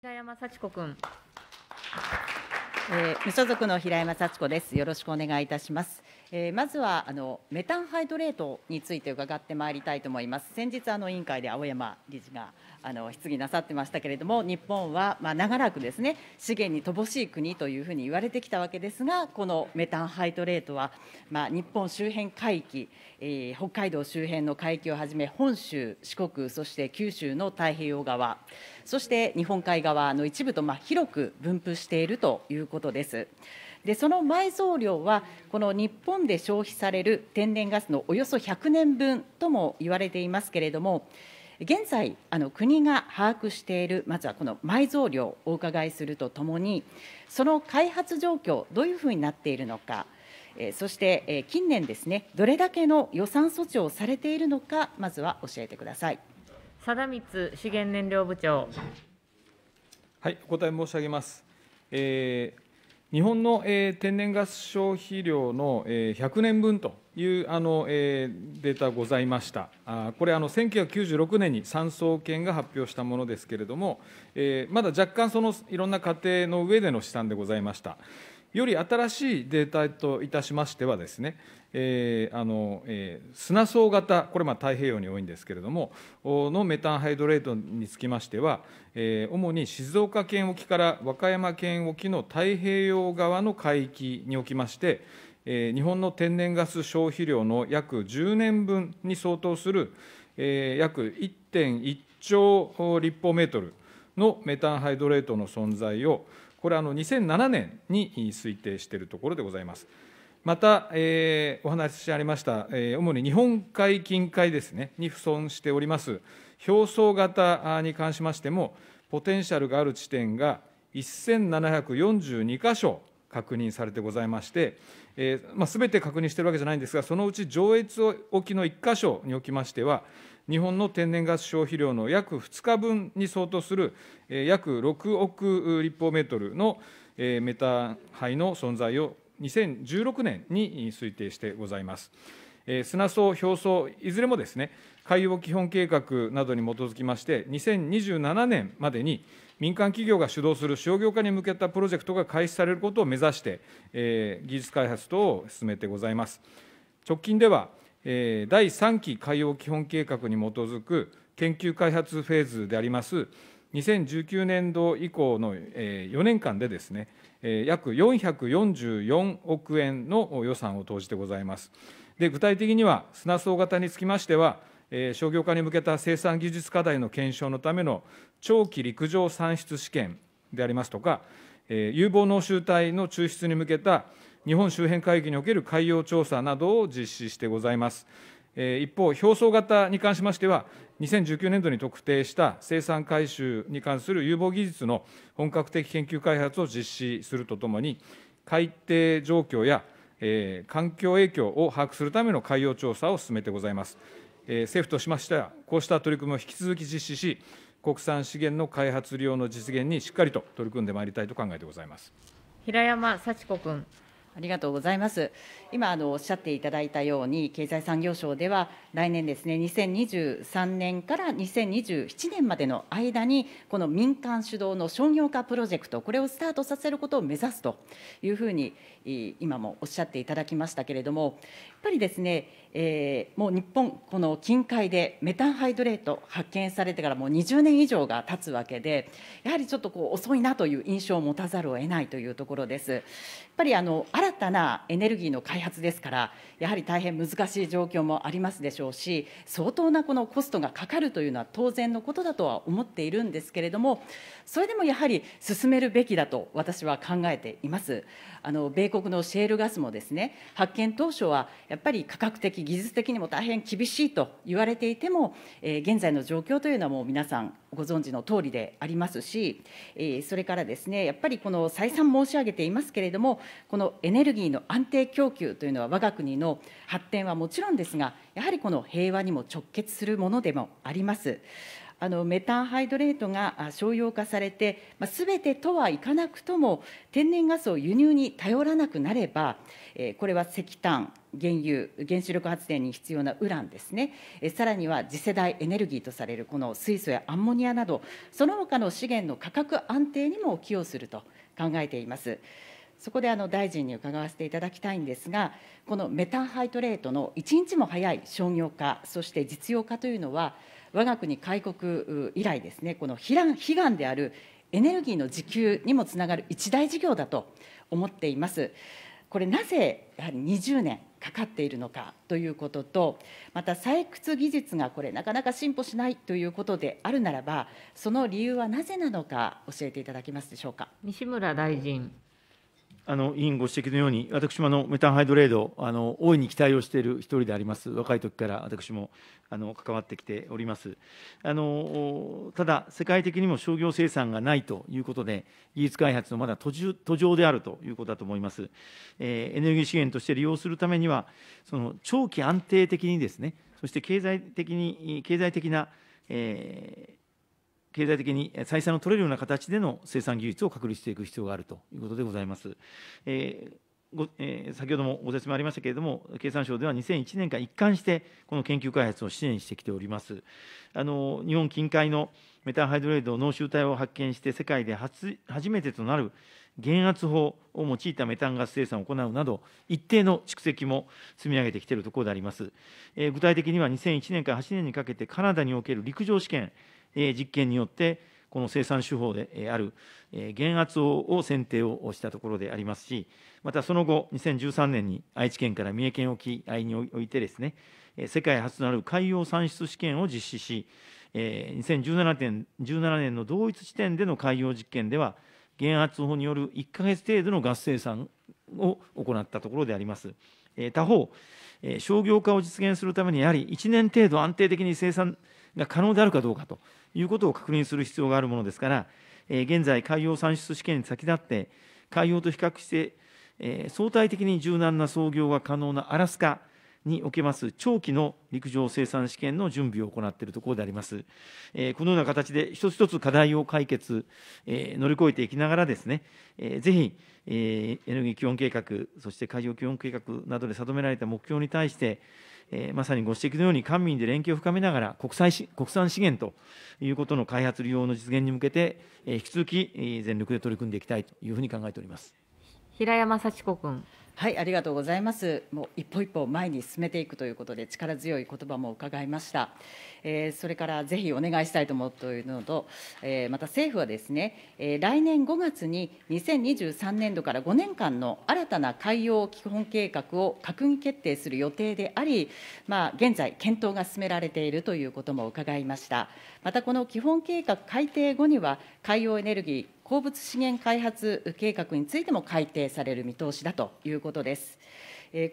平山幸子くん、えー、無所属の平山幸子ですよろしくお願いいたしますえー、まずはあのメタンハイドレートについて伺ってまいりたいと思います。先日あの委員会で青山理事があの質疑なさってましたけれども、日本はまあ長らくですね資源に乏しい国というふうに言われてきたわけですが、このメタンハイドレートはまあ日本周辺海域、えー、北海道周辺の海域をはじめ本州、四国、そして九州の太平洋側、そして日本海側の一部とまあ広く分布しているということです。でその埋蔵量はこの日本で消費される天然ガスのおよそ100年分とも言われていますけれども現在あの国が把握しているまずはこの埋蔵量をお伺いするとともにその開発状況どういうふうになっているのかそして近年ですねどれだけの予算措置をされているのかまずは教えてください貞光資源燃料部長はいお答え申し上げます、えー日本の、えー、天然ガス消費量の、えー、100年分というあの、えー、データございました。あこれあの、1996年に産総研が発表したものですけれども、えー、まだ若干そのいろんな家庭の上での試算でございました。より新しいデータといたしましてはですね、えーあのえー、砂層型、これまあ太平洋に多いんですけれども、のメタンハイドレートにつきましては、えー、主に静岡県沖から和歌山県沖の太平洋側の海域におきまして、えー、日本の天然ガス消費量の約10年分に相当する、えー、約1.1兆立方メートルのメタンハイドレートの存在を、これはあの2007年に推定しているところでございます。また、えー、お話しありました、えー、主に日本海近海ですね、に不損しております、表層型に関しましても、ポテンシャルがある地点が1742箇所確認されてございまして、えーまあ、全て確認しているわけじゃないんですが、そのうち上越沖の1箇所におきましては、日本の天然ガス消費量の約2日分に相当する約6億立方メートルのメタン灰の存在を2016年に推定してございます。砂層、表層、いずれもですね、海洋基本計画などに基づきまして、2027年までに民間企業が主導する商業化に向けたプロジェクトが開始されることを目指して、技術開発等を進めてございます。直近では第3期海洋基本計画に基づく研究開発フェーズであります、2019年度以降の4年間でですね、約444億円の予算を投じてございます。で具体的には、砂層型につきましては、商業化に向けた生産技術課題の検証のための長期陸上産出試験でありますとか、有望濃集体の抽出に向けた日本周辺海域における海洋調査などを実施してございます。一方、表層型に関しましては、2019年度に特定した生産回収に関する有望技術の本格的研究開発を実施するとともに、海底状況や、環境影響を把握するための海洋調査を進めてございます。政府としましては、こうした取り組みを引き続き実施し、国産資源の開発利用の実現にしっかりと取り組んでまいりたいと考えてございます平山幸子君。ありがとうございます。今あのおっしゃっていただいたように経済産業省では来年ですね2023年から2027年までの間にこの民間主導の商業化プロジェクトこれをスタートさせることを目指すというふうに今もおっしゃっていただきましたけれどもっぱりですね、えー、もう日本、この近海でメタンハイドレート発見されてからもう20年以上が経つわけで、やはりちょっとこう遅いなという印象を持たざるを得ないというところです。やっぱりあの新たなエネルギーの開発ですから、やはり大変難しい状況もありますでしょうし、相当なこのコストがかかるというのは当然のことだとは思っているんですけれども、それでもやはり進めるべきだと私は考えています。あの米国のシェールガスもですね、発見当初はやっぱり科学的、技術的にも大変厳しいと言われていても、え現在の状況というのはもう皆さんご存知の通りでありますし、えそれからですね、やっぱりこの再三申し上げていますけれども、このエネルギーの安定供給というのは、我が国の発展はもちろんですが、やはりこの平和にも直結するものでもあります。あのメタンハイドレートが商用化されて、まあ、てとはいかなくとも天然ガスを輸入に頼らなくなれば、えこれは石炭原油原子力発電に必要なウランですねえさらには次世代エネルギーとされるこの水素やアンモニアなどその他の資源の価格安定にも寄与すると考えています。そこであの大臣に伺わせていただきたいんですが、このメタンハイトレートの一日も早い商業化、そして実用化というのは、我が国開国以来ですね、この悲願であるエネルギーの自給にもつながる一大事業だと思っています。これなぜやはり20年かかっているのかということと、また採掘技術がこれ、なかなか進歩しないということであるならば、その理由はなぜなのか、教えていただけますでしょうか西村大臣。あの委員ご指摘のように、私もあのメタンハイドレード、あの大いに期待をしている一人であります、若い時から私もあの関わってきております。あのただ、世界的にも商業生産がないということで、技術開発のまだ途中途上であるということだと思います。えー、エネルギー資源として利用するためには、その長期安定的にですね、そして経済的に経済的な、えー経済的に採算の取れるような形での生産技術を確立していく必要があるということでございます。えーごえー、先ほどもご説明ありましたけれども、経産省では2001年間一貫して、この研究開発を支援してきております。あの日本近海のメタンハイドレード濃集体を発見して、世界で初初めてとなる減圧法を用いたメタンガス生産を行うなど、一定の蓄積も積み上げてきているところであります。えー、具体的には2001年から8年にかけて、カナダにおける陸上試験、実験によって、この生産手法である減圧を選定をしたところでありますし、またその後、2013年に愛知県から三重県沖においてですね、世界初となる海洋産出試験を実施し、2017年 ,17 年の同一地点での海洋実験では、減圧法による1か月程度のガス生産を行ったところであります。他方、商業化を実現するために、やはり1年程度安定的に生産が可能であるかどうかということを確認する必要があるものですから、現在、海洋産出試験に先立って、海洋と比較して、相対的に柔軟な操業が可能なアラスカにおけます長期の陸上生産試験の準備を行っているところであります。このような形で一つ一つ課題を解決、乗り越えていきながらですね、ぜひ、エネルギー基本計画、そして海洋基本計画などで定められた目標に対して、えー、まさにご指摘のように官民で連携を深めながら国際し、国産資源ということの開発利用の実現に向けて、えー、引き続き、全力で取り組んでいきたいというふうに考えております。平山幸子君。はい、ありがとうございます。もう一歩一歩前に進めていくということで力強い言葉も伺いました。えー、それからぜひお願いしたいと思うというのと、えー、また政府はですね、えー、来年5月に2023年度から5年間の新たな海洋基本計画を閣議決定する予定であり、まあ現在検討が進められているということも伺いました。またこの基本計画改定後には海洋エネルギー鉱物資源開発計画についても改定される見通しだということです。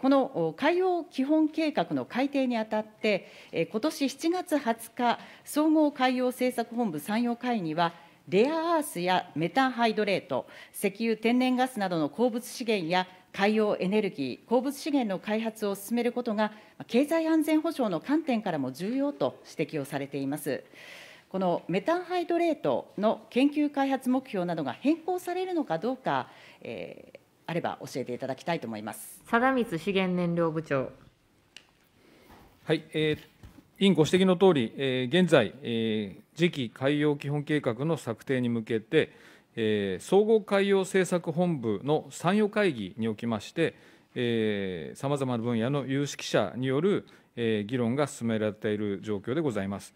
この海洋基本計画の改定にあたって、ことし7月20日、総合海洋政策本部参与会には、レアアースやメタンハイドレート、石油・天然ガスなどの鉱物資源や海洋エネルギー、鉱物資源の開発を進めることが、経済安全保障の観点からも重要と指摘をされています。このメタンハイドレートの研究開発目標などが変更されるのかどうか、えー、あれば教えていただきたいと思います貞光資源燃料部長。はい、えー委員ご指摘のとおり、えー、現在、えー、次期海洋基本計画の策定に向けて、えー、総合海洋政策本部の参与会議におきまして、さまざまな分野の有識者による、えー、議論が進められている状況でございます。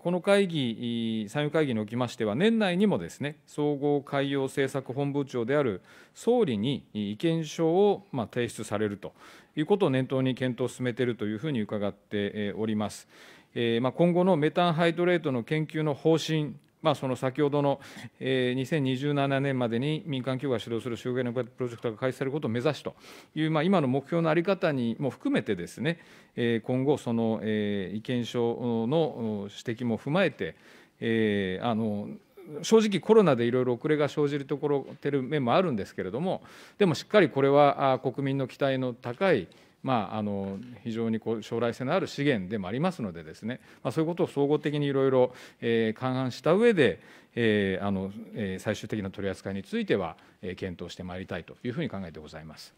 この会議、参与会議におきましては、年内にもですね、総合海洋政策本部長である総理に意見書を提出されるということを念頭に検討を進めているというふうに伺っております。今後のメタンハイドレートの研究の方針まあ、その先ほどの、えー、2027年までに民間企業が主導する就業のプロジェクトが開始されることを目指すという、まあ、今の目標の在り方にも含めてですね、えー、今後、その、えー、意見書の指摘も踏まえて、えー、あの正直コロナでいろいろ遅れが生じるところてる面もあるんですけれどもでもしっかりこれは国民の期待の高いまあ、あの非常にこう将来性のある資源でもありますのでですね、まあ、そういうことを総合的にいろいろ勘案した上で、えー、あの最終的な取り扱いについては検討してまいりたいというふうに考えてございます。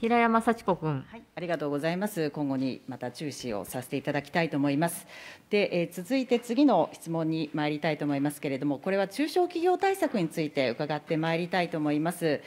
平山幸子君、はい、ありがとうございます今後にまた注視をさせていただきたいと思いますで、えー、続いて次の質問に参りたいと思いますけれどもこれは中小企業対策について伺ってまいりたいと思います、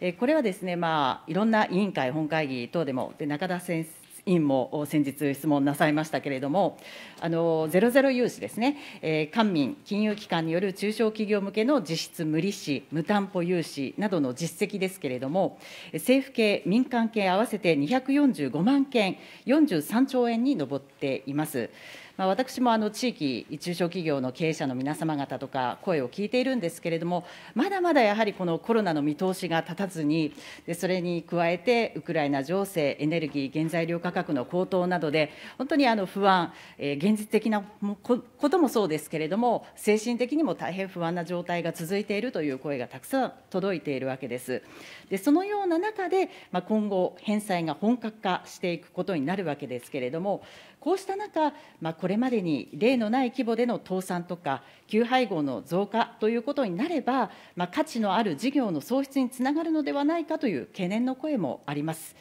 えー、これはですねまあいろんな委員会本会議等でもで中田先生委員も先日質問なさいましたけれども、あのゼロゼロ融資ですね、えー、官民、金融機関による中小企業向けの実質無利子、無担保融資などの実績ですけれども、政府系、民間系合わせて245万件、43兆円に上っています。まあ、私もあの地域、中小企業の経営者の皆様方とか、声を聞いているんですけれども、まだまだやはりこのコロナの見通しが立たずに、でそれに加えて、ウクライナ情勢、エネルギー、原材料価格の高騰などで、本当にあの不安、えー、現実的なこともそうですけれども、精神的にも大変不安な状態が続いているという声がたくさん届いているわけです。でそのような中で、まあ、今後、返済が本格化していくことになるわけですけれども、こうした中、まあ、これまでに例のない規模での倒産とか、旧配合の増加ということになれば、まあ、価値のある事業の創出につながるのではないかという懸念の声もあります。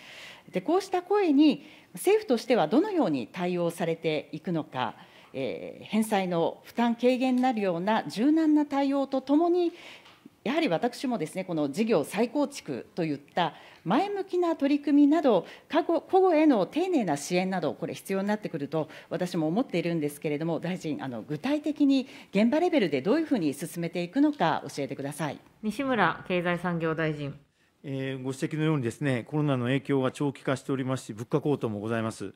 でこうした声に、政府としてはどのように対応されていくのか。えー、返済の負担軽減になるような柔軟な対応とともに、やはり私もですねこの事業再構築といった前向きな取り組みなど過去個々への丁寧な支援などこれ必要になってくると私も思っているんですけれども大臣あの具体的に現場レベルでどういうふうに進めていくのか教えてください西村経済産業大臣えご指摘のようにですねコロナの影響が長期化しておりますし物価高騰もございます。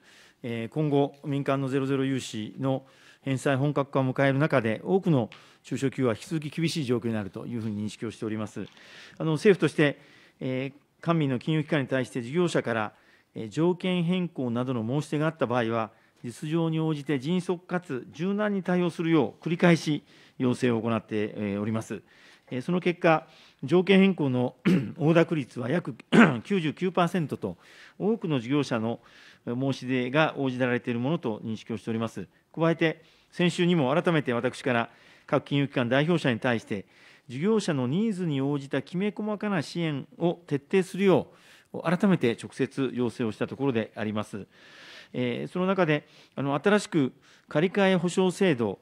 今後、民間のゼロゼロ融資の返済本格化を迎える中で、多くの中小企業は引き続き厳しい状況にあるというふうに認識をしております。政府として、官民の金融機関に対して事業者から条件変更などの申し出があった場合は、実情に応じて迅速かつ柔軟に対応するよう繰り返し要請を行っております。その結果、条件変更の応 諾率は約99% と、多くの事業者の申し出が応じられているものと認識をしております。加えて、先週にも改めて私から各金融機関代表者に対して、事業者のニーズに応じたきめ細かな支援を徹底するよう、改めて直接要請をしたところであります。その中で、新しく借り換え保証制度、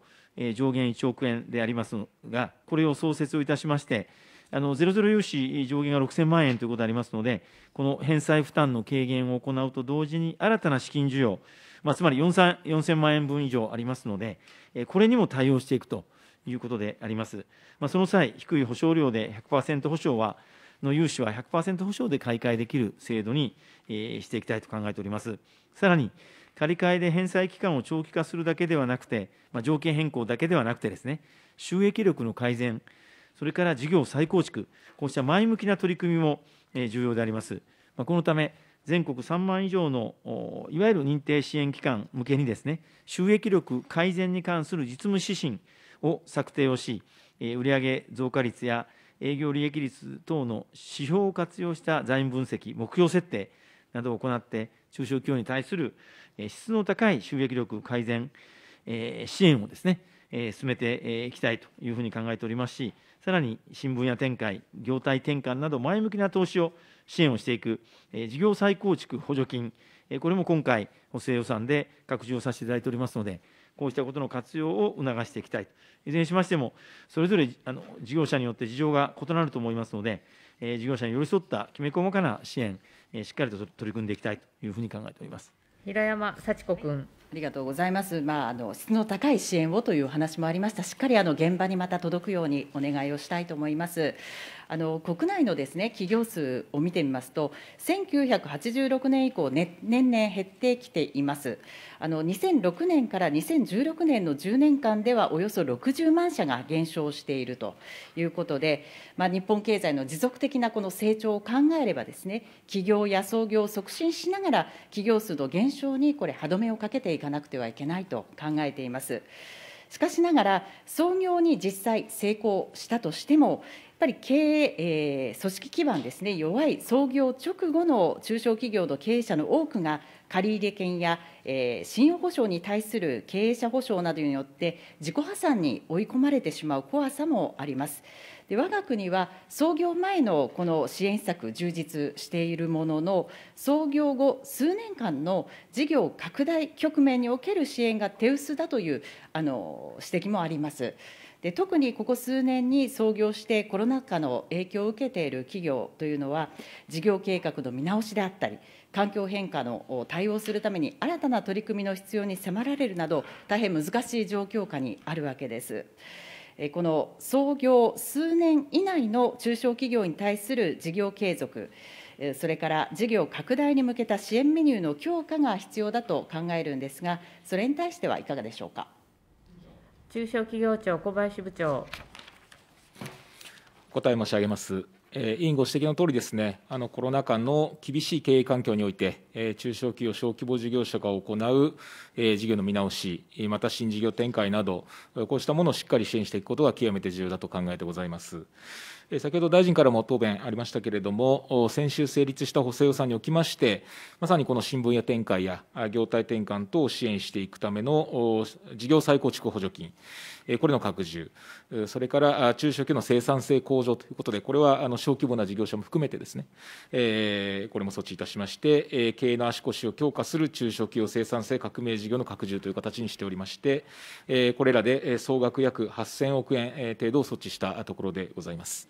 上限1億円でありますが、これを創設をいたしまして、あのゼロゼロ融資上限が6000万円ということでありますので、この返済負担の軽減を行うと同時に、新たな資金需要、まあ、つまり4000万円分以上ありますので、これにも対応していくということであります。まあ、その際、低い保証料で100%保証は、の融資は100%保証で買い替えできる制度に、していきたいと考えております。さらに、借り換えで返済期間を長期化するだけではなくて、まあ、条件変更だけではなくてですね、収益力の改善、それから事業再構築、こうした前向きな取り組みも重要であります。まあ、このため、全国3万以上のいわゆる認定支援機関向けにですね、収益力改善に関する実務指針を策定をし、売上増加率や営業利益率等の指標を活用した財務分析、目標設定などを行って、中小企業に対する質の高い収益力改善、支援をですね、進めていきたいというふうに考えておりますし、さらに新聞や展開、業態転換など、前向きな投資を支援をしていく、事業再構築補助金、これも今回、補正予算で拡充をさせていただいておりますので、こうしたことの活用を促していきたいと、いずれにしましても、それぞれあの事業者によって事情が異なると思いますので、事業者に寄り添ったきめ細かな支援、しっかりと取り組んでいきたいというふうに考えております。平山幸子君、ありがとうございます。まああの質の高い支援をという話もありました。しっかりあの現場にまた届くようにお願いをしたいと思います。あの国内のです、ね、企業数を見てみますと、1986年以降、ね、年々減ってきています。あの2006年から2016年の10年間では、およそ60万社が減少しているということで、まあ、日本経済の持続的なこの成長を考えればです、ね、企業や創業を促進しながら、企業数の減少にこれ、歯止めをかけていかなくてはいけないと考えています。しかしながら、創業に実際成功したとしても、っぱり経営、えー、組織基盤ですね、弱い創業直後の中小企業の経営者の多くが、借入権や、えー、信用保証に対する経営者保証などによって、自己破産に追い込まれてしまう怖さもあります。で我が国は創業前のこの支援策充実しているものの創業後数年間の事業拡大局面における支援が手薄だというあの指摘もあります。で特にここ数年に創業してコロナ禍の影響を受けている企業というのは事業計画の見直しであったり環境変化の対応するために新たな取り組みの必要に迫られるなど大変難しい状況下にあるわけです。この創業数年以内の中小企業に対する事業継続、それから事業拡大に向けた支援メニューの強化が必要だと考えるんですが、それに対してはいかがでしょうか。中小企業庁、小林部長。お答え申し上げます。え委員ご指摘のとおりですね、あのコロナ禍の厳しい経営環境において、え中小企業、小規模事業者が行う、え事業の見直し、また新事業展開など、こうしたものをしっかり支援していくことが極めて重要だと考えてございます。先ほど大臣からも答弁ありましたけれども、先週成立した補正予算におきまして、まさにこの新聞や展開や業態転換等を支援していくための事業再構築補助金、これの拡充、それから中小企業の生産性向上ということで、これはあの小規模な事業者も含めてですね、えこれも措置いたしまして、え経営の足腰を強化する中小企業生産性革命事業の拡充という形にしておりまして、えこれらで総額約8000億円程度を措置したところでございます。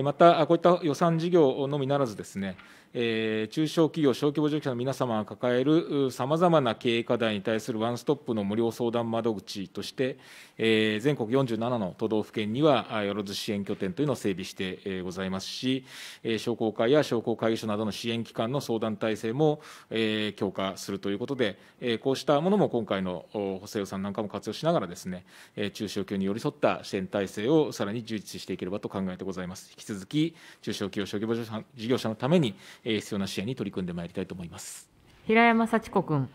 また、こういった予算事業のみならずですね、中小企業、小規模事業者の皆様が抱えるさまざまな経営課題に対するワンストップの無料相談窓口として、全国47の都道府県には、よろず支援拠点というのを整備してございますし、商工会や商工会議所などの支援機関の相談体制も強化するということで、こうしたものも今回の補正予算なんかも活用しながらですね、中小企業に寄り添った支援体制をさらに充実していければと考えてございます。引き続き中小企業小規模事業者のために、え必要な支援に取り組んでまいりたいと思います平山幸子君。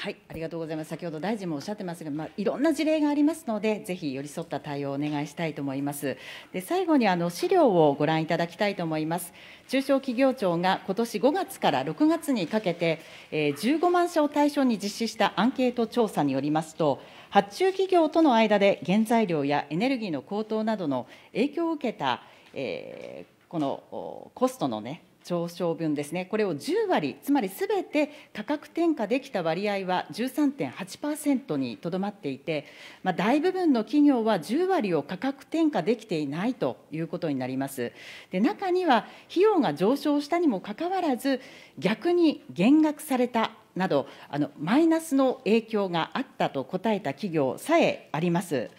はい、ありがとうございます。先ほど大臣もおっしゃってますが、まあ、いろんな事例がありますので、ぜひ寄り添った対応をお願いしたいと思います。で、最後にあの資料をご覧いただきたいと思います。中小企業庁が今年5月から6月にかけて、えー、15万社を対象に実施したアンケート調査によりますと、発注企業との間で原材料やエネルギーの高騰などの影響を受けたえー、このコストのね、上昇分ですね、これを10割、つまりすべて価格転嫁できた割合は13.8%にとどまっていて、まあ、大部分の企業は10割を価格転嫁できていないということになります。で中には、費用が上昇したにもかかわらず、逆に減額されたなど、あのマイナスの影響があったと答えた企業さえあります。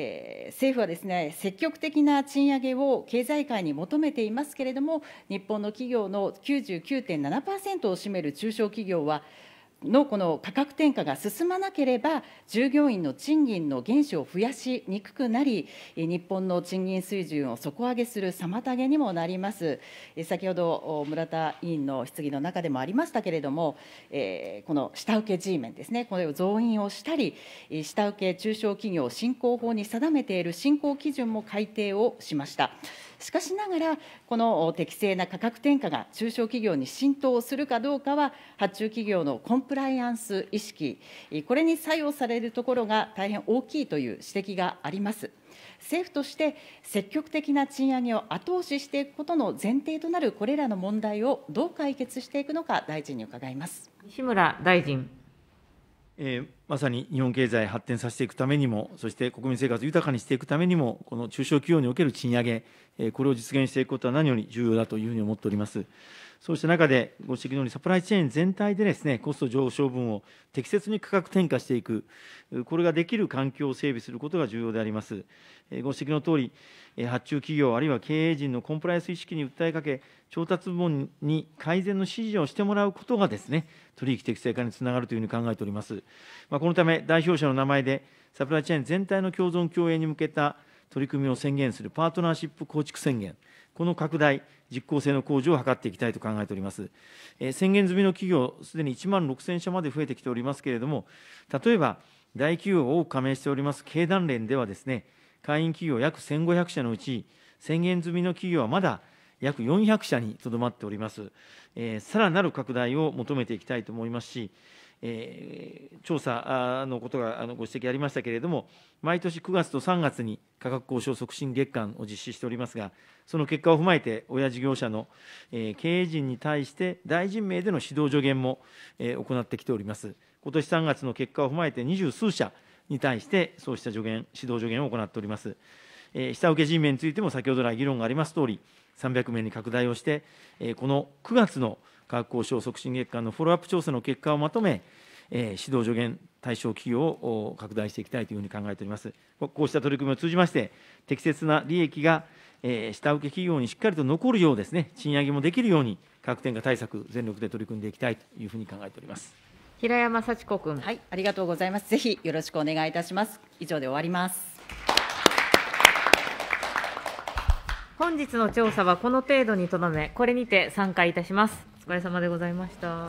えー、政府はですね積極的な賃上げを経済界に求めていますけれども、日本の企業の99.7%を占める中小企業は、のこの価格転嫁が進まなければ、従業員の賃金の減少を増やしにくくなり、日本の賃金水準を底上げする妨げにもなります。先ほど村田委員の質疑の中でもありましたけれども、えこの下請け G メンですね、これを増員をしたり、下請け中小企業振興法に定めている振興基準も改定をしました。しかしながら、この適正な価格転嫁が中小企業に浸透するかどうかは、発注企業のコンプライアンス意識、これに作用されるところが大変大きいという指摘があります。政府として積極的な賃上げを後押ししていくことの前提となるこれらの問題をどう解決していくのか、大臣に伺います西村大臣。えー、まさに日本経済発展させていくためにも、そして国民生活を豊かにしていくためにも、この中小企業における賃上げ、これを実現していくことは何より重要だというふうに思っております。そうした中で、ご指摘のように、サプライチェーン全体でですね、コスト上昇分を適切に価格転嫁していく、これができる環境を整備することが重要であります。ご指摘のとおり、発注企業、あるいは経営陣のコンプライアンス意識に訴えかけ、調達部門に改善の指示をしてもらうことがですね、取引適正化につながるというふうに考えております。まあ、このため、代表者の名前で、サプライチェーン全体の共存共栄に向けた取り組みを宣言するパートナーシップ構築宣言、この拡大、実効性の向上を図っていきたいと考えております。えー、宣言済みの企業、すでに1万6000社まで増えてきておりますけれども、例えば、大企業を多く加盟しております経団連ではですね、会員企業約1500社のうち、宣言済みの企業はまだ約400社にとどまっております。えー、さらなる拡大を求めていきたいと思いますし、えー、調査のことがご指摘ありましたけれども、毎年9月と3月に価格交渉促進月間を実施しておりますが、その結果を踏まえて、親事業者の、えー、経営陣に対して、大臣名での指導助言も、えー、行ってきております。今年3月の結果を踏まえて、二十数社に対して、そうした助言、指導助言を行っております。えー、下請け人名についても、先ほど来議論がありますとおり、300名に拡大をして、えー、この9月の価格交渉促進月間のフォローアップ調査の結果をまとめ、えー、指導助言対象企業を拡大していきたいというふうに考えております。こうした取り組みを通じまして、適切な利益が、えー、下請け企業にしっかりと残るようですね、賃上げもできるように、価格転嫁対策、全力で取り組んでいきたいというふうに考えております。平山幸子君。はい、ありがとうございます。ぜひよろしくお願いいたします。以上で終わります。本日の調査はこの程度にとどめ、これにて散会いたします。お疲れ様でございました。